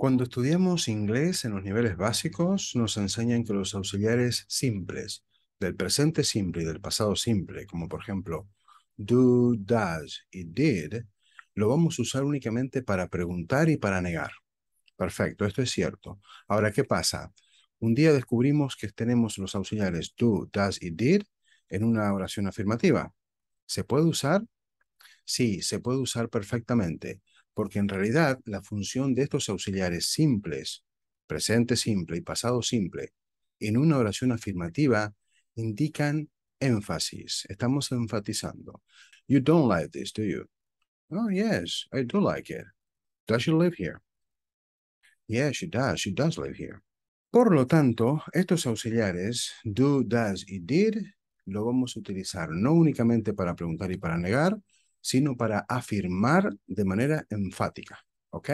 Cuando estudiamos inglés en los niveles básicos, nos enseñan que los auxiliares simples, del presente simple y del pasado simple, como por ejemplo do, does y did, lo vamos a usar únicamente para preguntar y para negar. Perfecto, esto es cierto. Ahora, ¿qué pasa? Un día descubrimos que tenemos los auxiliares do, does y did en una oración afirmativa. ¿Se puede usar? Sí, se puede usar perfectamente porque en realidad la función de estos auxiliares simples, presente simple y pasado simple, en una oración afirmativa, indican énfasis. Estamos enfatizando. You don't like this, do you? Oh, yes, I do like it. Does she live here? Yes, she does. She does live here. Por lo tanto, estos auxiliares, do, does y did, lo vamos a utilizar no únicamente para preguntar y para negar, sino para afirmar de manera enfática. ¿Ok?